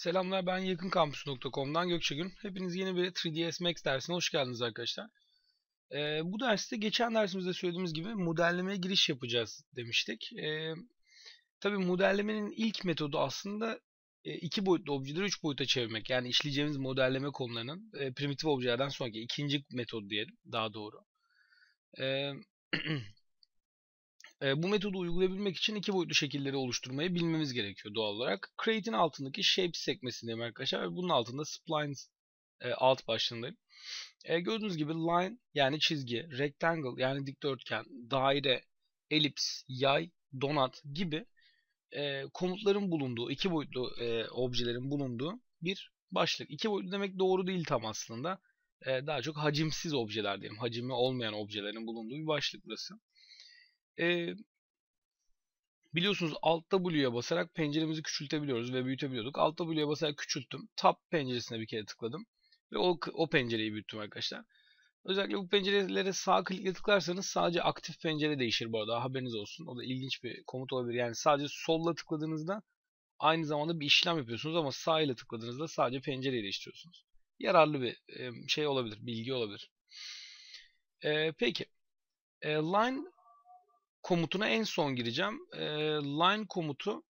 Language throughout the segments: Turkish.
Selamlar ben yakınkampus.com'dan Gökçegün. Hepiniz yeni bir 3ds Max dersine hoş geldiniz arkadaşlar. Ee, bu derste geçen dersimizde söylediğimiz gibi modellemeye giriş yapacağız demiştik. Ee, Tabi modellemenin ilk metodu aslında e, iki boyutlu objeleri üç boyuta çevirmek. Yani işleyeceğimiz modelleme konularının e, primitif objelerden sonraki ikinci metod diyelim daha doğru. Ee, E, bu metodu uygulayabilmek için iki boyutlu şekilleri oluşturmayı bilmemiz gerekiyor doğal olarak. Create'in altındaki Shapes sekmesindeyim arkadaşlar ve bunun altında Splines e, alt başlığındayım. E, gördüğünüz gibi line yani çizgi, rectangle yani dikdörtgen, daire, elips, yay, donat gibi komutların bulunduğu, iki boyutlu objelerin bulunduğu bir başlık. İki boyutlu demek doğru değil tam aslında. daha çok hacimsiz objeler diyeyim. Hacimi olmayan objelerin bulunduğu bir başlık burası. E, biliyorsunuz Alt W'ye basarak penceremizi küçültebiliyoruz ve büyütebiliyorduk. Alt W'ye basarak küçülttüm. Tab penceresine bir kere tıkladım. Ve o, o pencereyi büyüttüm arkadaşlar. Özellikle bu pencerelere sağ klikle tıklarsanız sadece aktif pencere değişir bu arada haberiniz olsun. O da ilginç bir komut olabilir. Yani sadece solla tıkladığınızda aynı zamanda bir işlem yapıyorsunuz ama sağ ile tıkladığınızda sadece pencereyi değiştiriyorsunuz. Yararlı bir şey olabilir, bilgi olabilir. Ee, peki. E, line komutuna en son gireceğim. E, line komutu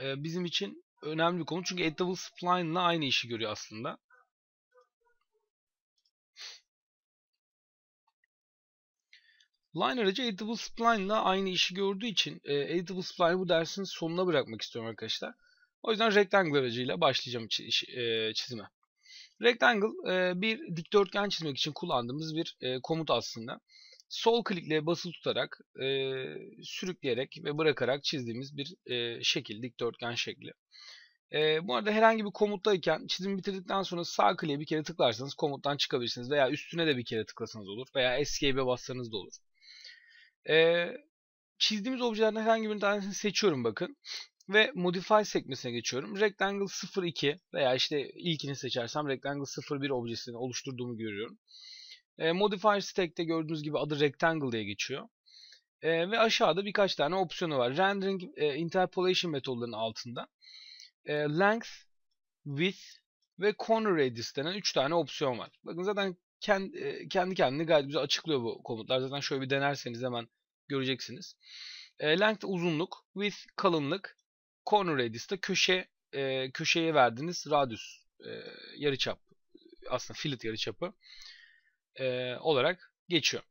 e, bizim için önemli bir komut. Çünkü add spline ile aynı işi görüyor aslında. Line aracı editable spline ile aynı işi gördüğü için e, editable spline'ı bu dersin sonuna bırakmak istiyorum arkadaşlar. O yüzden rectangle aracıyla başlayacağım çizime. Rectangle bir dikdörtgen çizmek için kullandığımız bir komut aslında sol klikle basılı tutarak e, sürükleyerek ve bırakarak çizdiğimiz bir e, şekil, dikdörtgen şekli. E, bu arada herhangi bir komuttayken çizim bitirdikten sonra sağ kliğe bir kere tıklarsanız komuttan çıkabilirsiniz veya üstüne de bir kere tıklasanız olur veya escape'e bassanız da olur. E, çizdiğimiz objelerden herhangi bir tanesini seçiyorum bakın ve Modify sekmesine geçiyorum. Rectangle 02 veya işte ilkini seçersem Rectangle 01 objesini oluşturduğumu görüyorum. E, modifier stack'te gördüğünüz gibi adı rectangle diye geçiyor. E, ve aşağıda birkaç tane opsiyonu var. Rendering e, interpolation metodlarının altında e, length, width ve corner radius denen 3 tane opsiyon var. Bakın zaten kendi, e, kendi kendini gayet güzel açıklıyor bu komutlar. Zaten şöyle bir denerseniz hemen göreceksiniz. E, length uzunluk, width kalınlık, corner radius da köşe e, köşeye verdiğiniz radius e, yarıçap aslında fillet yarıçapı e, olarak geçiyor.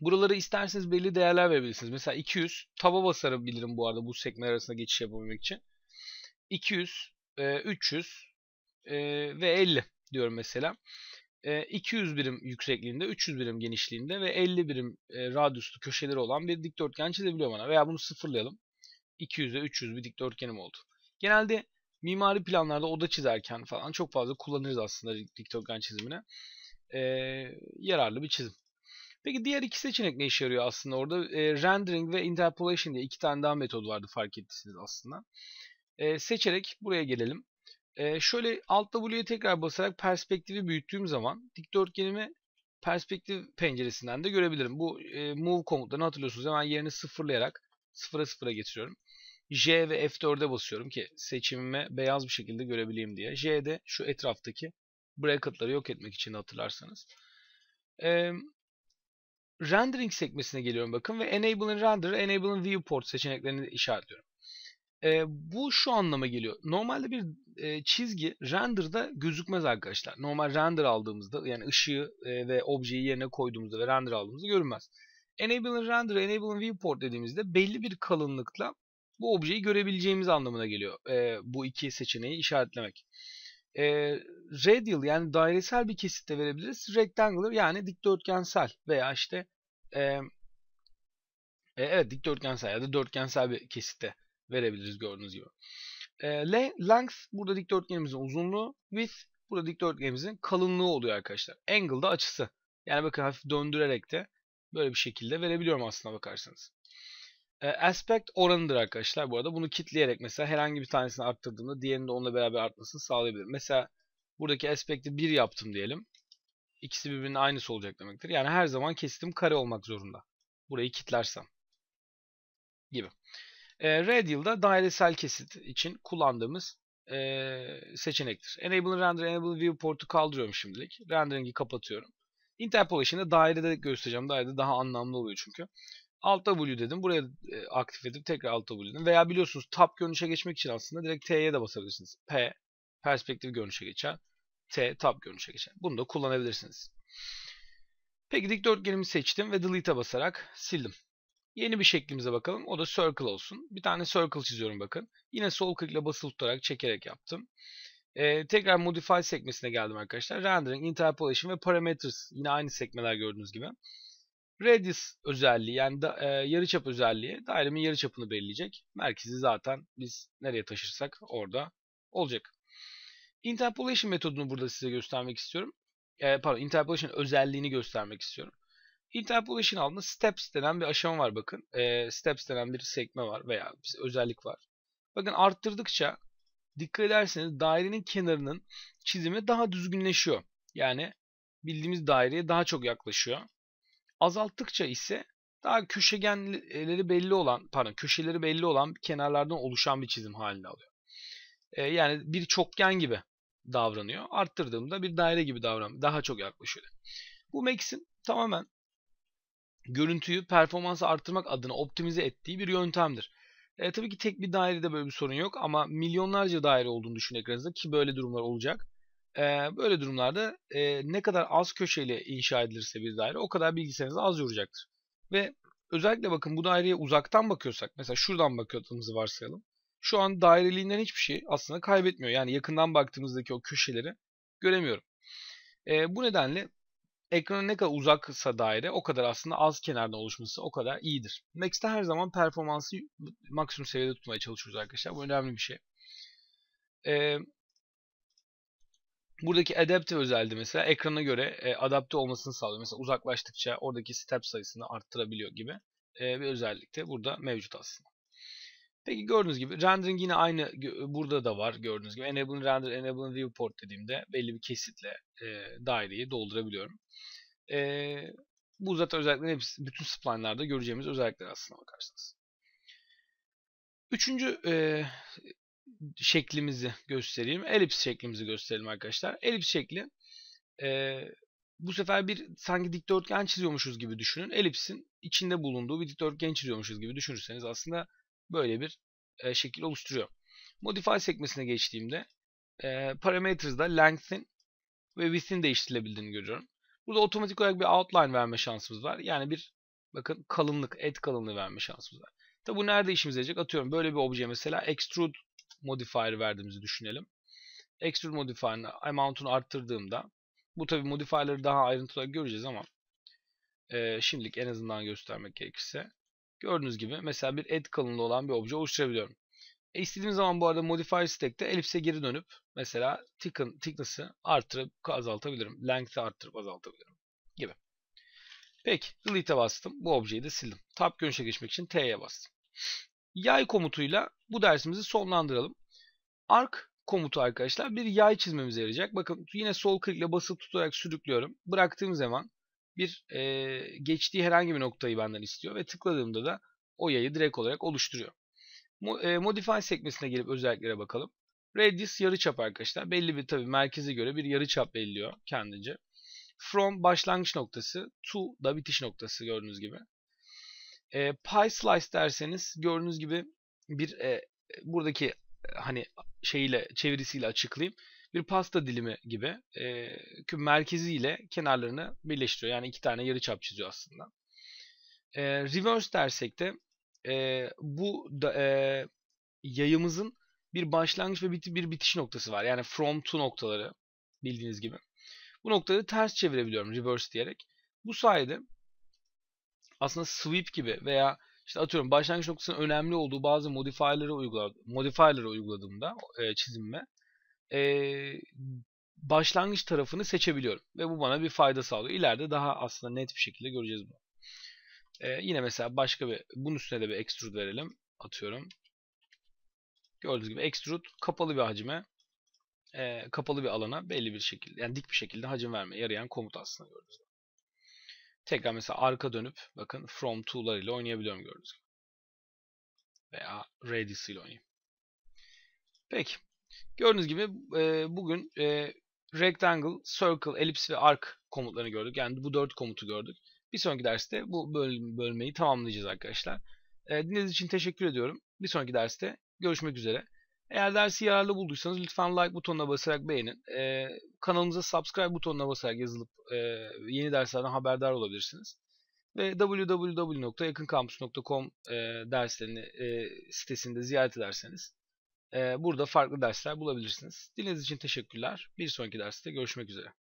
Buraları isterseniz belli değerler verebilirsiniz. Mesela 200 taba basarabilirim bu arada bu sekme arasında geçiş yapabilmek için. 200, e, 300 e, ve 50 diyorum mesela. E, 200 birim yüksekliğinde, 300 birim genişliğinde ve 50 birim e, radyuslu köşeleri olan bir dikdörtgen çizebiliyor bana. Veya bunu sıfırlayalım. 200'e 300 bir dikdörtgenim oldu. Genelde mimari planlarda oda çizerken falan çok fazla kullanırız aslında dikdörtgen çizimini e, yararlı bir çizim. Peki diğer iki seçenek ne işe yarıyor aslında orada? E, rendering ve interpolation diye iki tane daha metodu vardı fark ettiyseniz aslında. E, seçerek buraya gelelim. E, şöyle alt W'ye tekrar basarak perspektifi büyüttüğüm zaman dikdörtgenimi perspektif penceresinden de görebilirim. Bu e, move komutlarını hatırlıyorsunuz. Hemen yerini sıfırlayarak sıfıra sıfıra getiriyorum. J ve F4'e basıyorum ki seçimimi beyaz bir şekilde görebileyim diye. J'de şu etraftaki bracketları yok etmek için hatırlarsanız. Ee, rendering sekmesine geliyorum bakın ve enable in render, enable in viewport seçeneklerini işaretliyorum. Ee, bu şu anlama geliyor. Normalde bir e, çizgi render'da gözükmez arkadaşlar. Normal render aldığımızda yani ışığı e, ve objeyi yerine koyduğumuzda ve render aldığımızda görünmez. Enable in render, enable in viewport dediğimizde belli bir kalınlıkla bu objeyi görebileceğimiz anlamına geliyor. E, bu iki seçeneği işaretlemek. E, radial yani dairesel bir kesitte verebiliriz. Rectangular yani dikdörtgensel veya işte e, e, evet dikdörtgensel ya da dörtgensel bir kesitte verebiliriz gördüğünüz gibi. E, length burada dikdörtgenimizin uzunluğu, width burada dikdörtgenimizin kalınlığı oluyor arkadaşlar. Angle da açısı. Yani bakın hafif döndürerek de böyle bir şekilde verebiliyorum aslında bakarsanız. E, aspect oranıdır arkadaşlar bu arada. Bunu kitleyerek mesela herhangi bir tanesini arttırdığımda diğerinin de onunla beraber artmasını sağlayabilirim. Mesela Buradaki aspekti 1 yaptım diyelim. İkisi birbirinin aynısı olacak demektir. Yani her zaman kestim kare olmak zorunda. Burayı kitlersem. Gibi. E, Radial'da dairesel kesit için kullandığımız e, seçenektir. Enable Render, Enable Viewport'u kaldırıyorum şimdilik. Rendering'i kapatıyorum. Interpolation'ı dairede göstereceğim. Dairede daha anlamlı oluyor çünkü. Alt W dedim. Buraya e, aktif edip tekrar alt W dedim. Veya biliyorsunuz tab görünüşe geçmek için aslında direkt T'ye de basabilirsiniz. P, perspektif görünüşe geçer. T tab görünüşe geçer. Bunu da kullanabilirsiniz. Peki dikdörtgenimi seçtim ve delete'e basarak sildim. Yeni bir şeklimize bakalım. O da circle olsun. Bir tane circle çiziyorum bakın. Yine sol klikle basılı tutarak çekerek yaptım. Ee, tekrar modify sekmesine geldim arkadaşlar. Rendering, interpolation ve parameters yine aynı sekmeler gördüğünüz gibi. Radius özelliği yani da, e, yarıçap özelliği dairemin yarıçapını belirleyecek. Merkezi zaten biz nereye taşırsak orada olacak. Interpolation metodunu burada size göstermek istiyorum. E, pardon, interpolation özelliğini göstermek istiyorum. Interpolation altında steps denen bir aşama var bakın. E, steps denen bir sekme var veya bir özellik var. Bakın arttırdıkça dikkat ederseniz dairenin kenarının çizimi daha düzgünleşiyor. Yani bildiğimiz daireye daha çok yaklaşıyor. Azalttıkça ise daha köşegenleri belli olan, pardon köşeleri belli olan kenarlardan oluşan bir çizim halini alıyor. E, yani bir çokgen gibi davranıyor. Arttırdığımda bir daire gibi davran, daha çok yaklaşıyor. Bu Max'in tamamen görüntüyü performansı arttırmak adına optimize ettiği bir yöntemdir. E, tabii ki tek bir dairede böyle bir sorun yok ama milyonlarca daire olduğunu düşün ekranınızda ki böyle durumlar olacak. E, böyle durumlarda e, ne kadar az köşeyle inşa edilirse bir daire o kadar bilgisayarınızı az yoracaktır. Ve özellikle bakın bu daireye uzaktan bakıyorsak mesela şuradan bakıyorduğumuzu varsayalım şu an daireliğinden hiçbir şey aslında kaybetmiyor. Yani yakından baktığımızdaki o köşeleri göremiyorum. E, bu nedenle ekrana ne kadar uzaksa daire o kadar aslında az kenardan oluşması o kadar iyidir. Max'te her zaman performansı maksimum seviyede tutmaya çalışıyoruz arkadaşlar. Bu önemli bir şey. E, buradaki adaptive özelliği mesela ekrana göre e, adapte olmasını sağlıyor. Mesela uzaklaştıkça oradaki step sayısını arttırabiliyor gibi e, bir özellik de burada mevcut aslında. Peki gördüğünüz gibi rendering yine aynı burada da var gördüğünüz gibi. Enable render, enable viewport dediğimde belli bir kesitle e, daireyi doldurabiliyorum. E, bu zaten özelliklerin hepsi bütün spline'larda göreceğimiz özellikler aslına bakarsanız. Üçüncü e, şeklimizi göstereyim. Elips şeklimizi gösterelim arkadaşlar. Elips şekli e, bu sefer bir sanki dikdörtgen çiziyormuşuz gibi düşünün. Elipsin içinde bulunduğu bir dikdörtgen çiziyormuşuz gibi düşünürseniz aslında böyle bir e, şekil oluşturuyor. Modify sekmesine geçtiğimde e, parameters'da lengthin ve width'in değiştirilebildiğini görüyorum. Burada otomatik olarak bir outline verme şansımız var. Yani bir bakın kalınlık, et kalınlığı verme şansımız var. Tabi bu nerede işimize yarayacak? Atıyorum böyle bir obje mesela extrude modifier verdiğimizi düşünelim. Extrude modifier'ın amount'unu arttırdığımda bu tabi modifier'ları daha ayrıntılı göreceğiz ama e, şimdilik en azından göstermek gerekirse Gördüğünüz gibi mesela bir add kalınlığı olan bir obje oluşturabiliyorum. E istediğim zaman bu arada modifier stack'te ellipse geri dönüp mesela thicken, thickness'ı artırıp azaltabilirim. Length'i artırıp azaltabilirim gibi. Peki delete'e bastım. Bu objeyi de sildim. Tab görünüşe geçmek için T'ye bastım. Yay komutuyla bu dersimizi sonlandıralım. Arc komutu arkadaşlar bir yay çizmemize yarayacak. Bakın yine sol klikle basılı tutarak sürüklüyorum. Bıraktığım zaman bir e, geçtiği herhangi bir noktayı benden istiyor ve tıkladığımda da o yayı direkt olarak oluşturuyor. Mo e, modify sekmesine gelip özelliklere bakalım. Radius yarıçap arkadaşlar. Belli bir tabi merkeze göre bir yarıçap belliyor kendince. From başlangıç noktası to da bitiş noktası gördüğünüz gibi. E, pie slice derseniz gördüğünüz gibi bir e, buradaki hani şeyle çevirisiyle açıklayayım bir pasta dilimi gibi e, ile kenarlarını birleştiriyor. Yani iki tane yarı çap çiziyor aslında. E, reverse dersek de e, bu da, e, yayımızın bir başlangıç ve biti, bir bitiş noktası var. Yani from to noktaları bildiğiniz gibi. Bu noktaları ters çevirebiliyorum reverse diyerek. Bu sayede aslında sweep gibi veya işte atıyorum başlangıç noktasının önemli olduğu bazı modifier'ları uygula modifier'ları uyguladığımda e, çizimime e, başlangıç tarafını seçebiliyorum. Ve bu bana bir fayda sağlıyor. İleride daha aslında net bir şekilde göreceğiz bunu. E, yine mesela başka bir, bunun üstüne de bir extrude verelim. Atıyorum. Gördüğünüz gibi extrude kapalı bir hacime, e, kapalı bir alana belli bir şekilde, yani dik bir şekilde hacim vermeye yarayan komut aslında gördüğünüz gibi. Tekrar mesela arka dönüp bakın from to'lar ile oynayabiliyorum gördüğünüz gibi. Veya radius ile oynayayım. Peki. Gördüğünüz gibi e, bugün e, rectangle, circle, elips ve arc komutlarını gördük. Yani bu dört komutu gördük. Bir sonraki derste bu bölüm, bölmeyi tamamlayacağız arkadaşlar. E, dinlediğiniz için teşekkür ediyorum. Bir sonraki derste görüşmek üzere. Eğer dersi yararlı bulduysanız lütfen like butonuna basarak beğenin. E, kanalımıza subscribe butonuna basarak yazılıp e, yeni derslerden haberdar olabilirsiniz. Ve www.yakınkampus.com e, derslerini e, sitesinde ziyaret ederseniz burada farklı dersler bulabilirsiniz. Dinlediğiniz için teşekkürler. Bir sonraki derste görüşmek üzere.